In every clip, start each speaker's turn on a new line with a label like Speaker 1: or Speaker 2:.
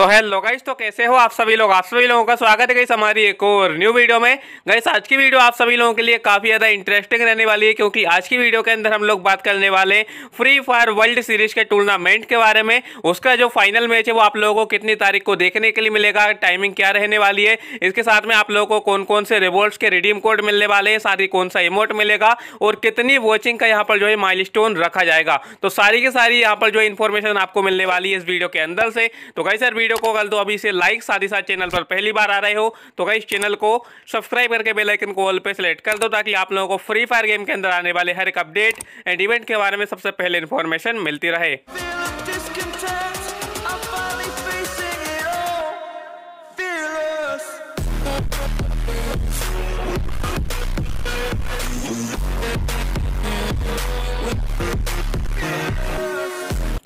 Speaker 1: तो hello guys तो कैसे हो आप सभी लोग आप सभी लोगों का स्वागत है गई हमारी एक और न्यू वीडियो में गाइस आज की वीडियो आप सभी लोगों के लिए काफ़ी ज़्यादा इंटरेस्टिंग रहने वाली है क्योंकि आज की वीडियो के अंदर हम लोग बात करने वाले हैं फ्री फायर वर्ल्ड सीरीज के टूर्नामेंट के बारे में उसका जो फाइनल मैच है वो आप लोगों को कितनी तारीख को देखने के लिए मिलेगा टाइमिंग क्या रहने वाली है इसके साथ में आप लोगों को कौन कौन से रिवॉर्ड्स के रिडीम कोड मिलने वाले हैं साथ ही कौन सा इमोट मिलेगा और कितनी वॉचिंग का यहाँ पर जो है माइल रखा जाएगा तो सारी की सारी यहाँ पर जो इन्फॉर्मेशन आपको मिलने वाली है इस वीडियो के अंदर से तो गई सर वीडियो को अगर दो तो अभी से लाइक साथ ही साथ चैनल पर पहली बार आ रहे हो तो गाइस चैनल को सब्सक्राइब करके बेलाइकन को ऑल पे सेलेक्ट कर दो ताकि आप लोगों को फ्री फायर गेम के अंदर आने वाले हर एक अपडेट एंड इवेंट के बारे में सबसे पहले इन्फॉर्मेशन मिलती रहे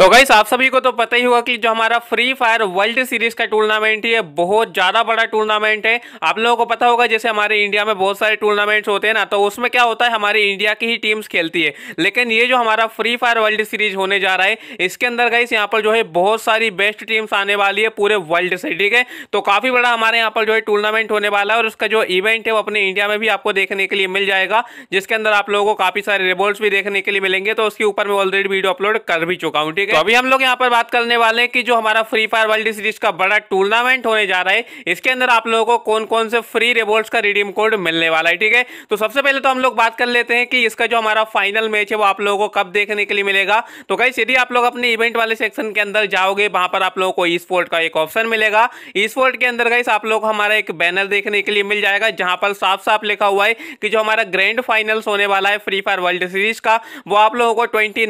Speaker 1: तो गाइस आप सभी को तो पता ही होगा कि जो हमारा फ्री फायर वर्ल्ड सीरीज का टूर्नामेंट है बहुत ज़्यादा बड़ा टूर्नामेंट है आप लोगों को पता होगा जैसे हमारे इंडिया में बहुत सारे टूर्नामेंट्स होते हैं ना तो उसमें क्या होता है हमारी इंडिया की ही टीम्स खेलती है लेकिन ये जो हमारा फ्री फायर वर्ल्ड सीरीज होने जा रहा है इसके अंदर गाइस यहाँ पर जो है बहुत सारी बेस्ट टीम्स आने वाली है पूरे वर्ल्ड से ठीक है तो काफ़ी बड़ा हमारे यहाँ पर जो है टूर्नामेंट होने वाला है और उसका जो इवेंट है वो अपने इंडिया में भी आपको देखने के लिए मिल जाएगा जिसके अंदर आप लोगों को काफ़ी सारे रिवॉल्ट भी देखने के लिए मिलेंगे तो उसके ऊपर मैं ऑलरेडी वीडियो अपलोड कर भी चुका हूँ ठीक है तो अभी हम लोग यहाँ पर बात करने वाले हैं कि जो हमारा फ्री फायर वर्ल्ड सीरीज का बड़ा टूर्नामेंट होने जा रहा है इसके अंदर आप लोगों को कौन कौन से फ्री रिवॉर्ड्स का रिडीम कोड मिलने वाला है ठीक है तो सबसे पहले तो हम लोग बात कर लेते हैं कि इसका जो हमारा फाइनल मैच है वो आप लोगों को कब देखने के लिए मिलेगा तो कहीं यदि आप लोग अपने इवेंट वाले सेक्शन के अंदर जाओगे वहां पर आप लोगों को ई स्पोर्ट का एक ऑप्शन मिलेगा ई स्पोर्ट के अंदर गई आप लोग को हमारा एक बैनर देखने के लिए मिल जाएगा जहां पर साफ साफ लिखा हुआ है कि जो हमारा ग्रैंड फाइनल्स होने वाला है फ्री फायर वर्ल्ड सीरीज का वो आप लोगों को ट्वेंटी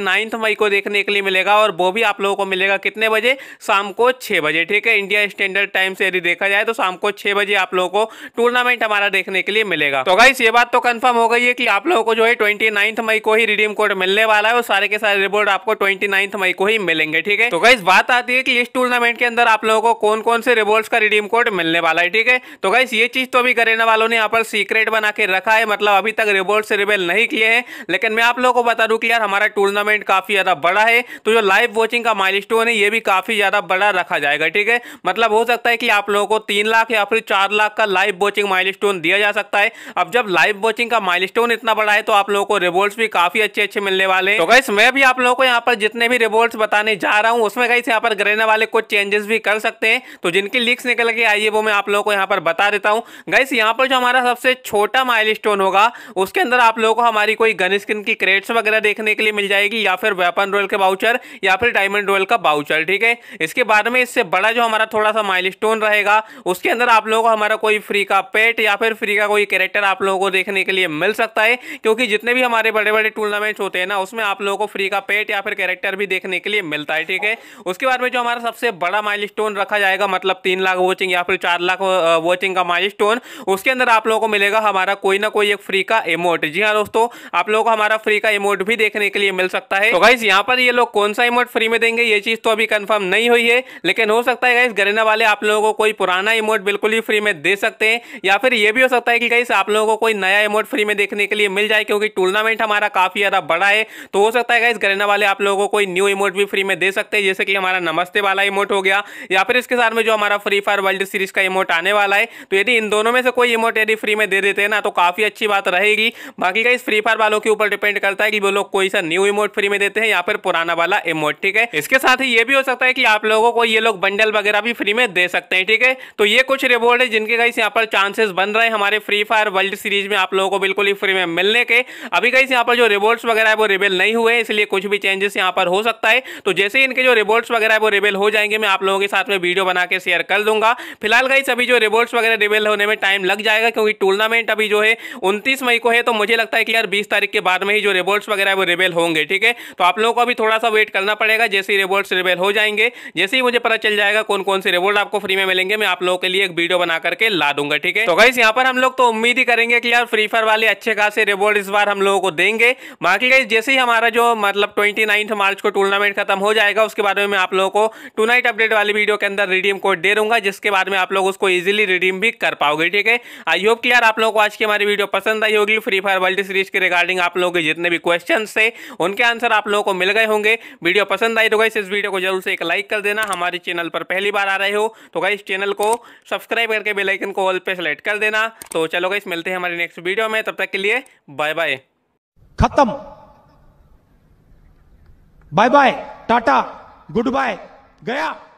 Speaker 1: मई को देखने के लिए मिलेगा और वो भी आप लोगों को मिलेगा कितने बजे शाम को छः बजे ठीक है इंडिया स्टैंडर्ड टाइम से यदि देखा जाए तो शाम को छः बजे आप लोगों को टूर्नामेंट हमारा देखने के लिए मिलेगा तो गाइस ये बात तो कन्फर्म हो गई है कि आप लोगों को जो है ट्वेंटी मई को ही रिडीम कोड मिलने वाला है और सारे के सारे रिपोर्ट आपको ट्वेंटी मई को ही मिलेंगे ठीक है तो गाइस बात आती है कि इस टूर्नामेंट के अंदर आप लोगों को कौन कौन से रिवॉर्ड्स का रिडीम कोड मिलने वाला है ठीक है तो गाइस ये चीज तो अभी करेना वालों ने यहाँ पर सीक्रेट बना के रखा है मतलब अभी तक रिवॉर्ड्स से रिवेल नहीं किए हैं लेकिन मैं आप लोगों को बता दूं कि यार हमारा टूर्नामेंट काफी ज्यादा बड़ा है तो जो लाइव वॉचिंग का माइलस्टोन है ये भी काफ़ी ज़्यादा बड़ा रखा जाएगा ठीक है मतलब हो सकता है कि आप लोगों को तीन लाख या फिर चार लाख का लाइव वॉचिंग माइलस्टोन दिया जा सकता है अब जब लाइव वॉचिंग का माइलस्टोन इतना बड़ा है तो आप लोगों को रिवोल्ट भी काफ़ी अच्छे अच्छे मिलने वाले हैं तो गाइस मैं भी आप लोगों को यहाँ पर जितने भी रिवोल्ट बताने जा रहा हूँ उसमें गाइस यहाँ पर ग्रहने वाले कुछ चेंजेस भी कर सकते हैं तो जिनकी लीक्स निकल के आई है वो मैं आप लोगों को यहाँ पर बता देता हूँ गाइस यहाँ पर जो हमारा सबसे छोटा माइल होगा उसके अंदर आप लोगों को हमारी कोई गन स्किन की क्रेट्स वगैरह देखने के लिए मिल जाएगी या फिर वेपन रोल के बाउचर या फिर डायमंड रॉयल का बाउचर ठीक है इसके बाद में इससे बड़ा जो हमारा थोड़ा सा माइल रहेगा उसके अंदर आप लोगों को हमारा कोई फ्री का पेट या फिर फ्री का कोई कैरेक्टर आप लोगों को देखने के लिए मिल सकता है क्योंकि जितने भी हमारे बड़े बड़े टूर्नामेंट होते हैं ना उसमें आप लोगों को फ्री का पेट या फिर कैरेक्टर भी देखने के लिए मिलता है ठीक है उसके बाद में जो हमारा सबसे बड़ा माइल रखा जाएगा मतलब तीन लाख वोचिंग या फिर चार लाख वोचिंग का माइल उसके अंदर आप लोगों को मिलेगा हमारा कोई ना कोई एक फ्री का इमोट जी हाँ दोस्तों आप लोगों को हमारा फ्री का इमोट भी देखने के लिए मिल सकता है तो गाइस यहाँ पर ये लोग कौन सा इमोट फ्री में देंगे ये चीज़ तो अभी कंफर्म नहीं हुई है लेकिन हो सकता है गाइस गरेना वाले आप लोगों को कोई पुराना इमोट बिल्कुल ही फ्री में दे सकते हैं या फिर ये भी हो सकता है कि गाइस आप लोगों को कोई नया इमोट फ्री में देखने के लिए मिल जाए क्योंकि टूर्नामेंट हमारा काफ़ी ज़्यादा बड़ा है तो हो सकता है गाइस गरेना वाले आप लोगों को कोई न्यू इमोट भी फ्री में दे सकते हैं जैसे कि हमारा नमस्ते वाला इमोट हो गया या फिर इसके साथ में जो हमारा फ्री फायर वर्ल्ड सीरीज का इमोट आने वाला है तो यदि इन दोनों में से कोई इमोट यदि फ्री में दे देते हैं ना तो काफ़ी अच्छी बात रहेगी बाकी गाइस फ्री फायर वालों के ऊपर डिपेंड करता है कि वो लोग कोई सा न्यू इमोट फ्री में देते हैं या फिर पुराना वाला इमोट मोड ठीक है इसके साथ ही ये भी हो सकता है कि आप लोगों को ये लोग बंडल वगैरह भी फ्री में दे सकते हैं ठीक है तो ये कुछ रिवॉर्ड है जिनके कहीं यहाँ पर चांसेस बन रहे हैं हमारे फ्री फायर वर्ल्ड सीरीज में आप लोगों को बिल्कुल ही फ्री में मिलने के अभी कहीं यहाँ पर जो रिवॉर्ड्स वगैरह है वो रिवेल नहीं हुए इसलिए कुछ भी चेंजेस यहाँ पर हो सकता है तो जैसे ही इनके जो रिवॉर्ड्स वगैरह है वो रिवेल हो जाएंगे मैं आप लोगों के साथ में वीडियो बना के शेयर कर दूंगा फिलहाल कहीं सभी जो रिवॉर्ड्स वगैरह रिवेल होने में टाइम लग जाएगा क्योंकि टूर्नामेंट अभी जो है उनतीस मई को है तो मुझे लगता है कि यार बीस तारीख के बाद में ही जो रिवॉर्ड्स वगैरह वो रिवेल होंगे ठीक है तो आप लोगों को अभी थोड़ा सा वेट करना करना पड़ेगा जैसे ही रिवॉर्ड्स रिवेल हो जाएंगे जैसे ही मुझे पता चल जाएगा कौन कौन से रिवॉर्ड आपको फ्री में मिलेंगे मैं आप लोगों के लिए एक वीडियो बना करके ला दूंगा ठीक है तो गाइस यहाँ पर हम लोग तो उम्मीद ही करेंगे कि यार फ्री फायर वाले अच्छे खासे रिवॉर्ड इस बार हम लोगों को देंगे बाकी गाइस जैसे ही हमारा जो मतलब ट्वेंटी मार्च को टूर्नामेंट खत्म हो जाएगा उसके बाद में आप लोगों को टू नाइट अपडेट वाली वीडियो के अंदर रिडीम कोड दे दूंगा जिसके बाद में आप लोग उसको ईजिली रिडीम भी कर पाओगे ठीक है आई होप क्लियर आप लोगों को आज की हमारी वीडियो पसंद आई होगी फ्री फायर वर्ल्ड सीरीज के रिगार्डिंग आप लोगों के जितने भी क्वेश्चन थे उनके आंसर आप लोगों को मिल गए होंगे वीडियो वीडियो पसंद आई तो गाइस इस वीडियो को जरूर से एक लाइक कर देना हमारे चैनल पर पहली बार आ रहे हो तो गाइस चैनल को सब्सक्राइब करके बेलाइकन को ऑल पे सेलेक्ट कर देना तो चलो गाइस मिलते हैं हमारे नेक्स्ट वीडियो में तब तक के लिए बाय बाय खत्म bye bye tata goodbye गया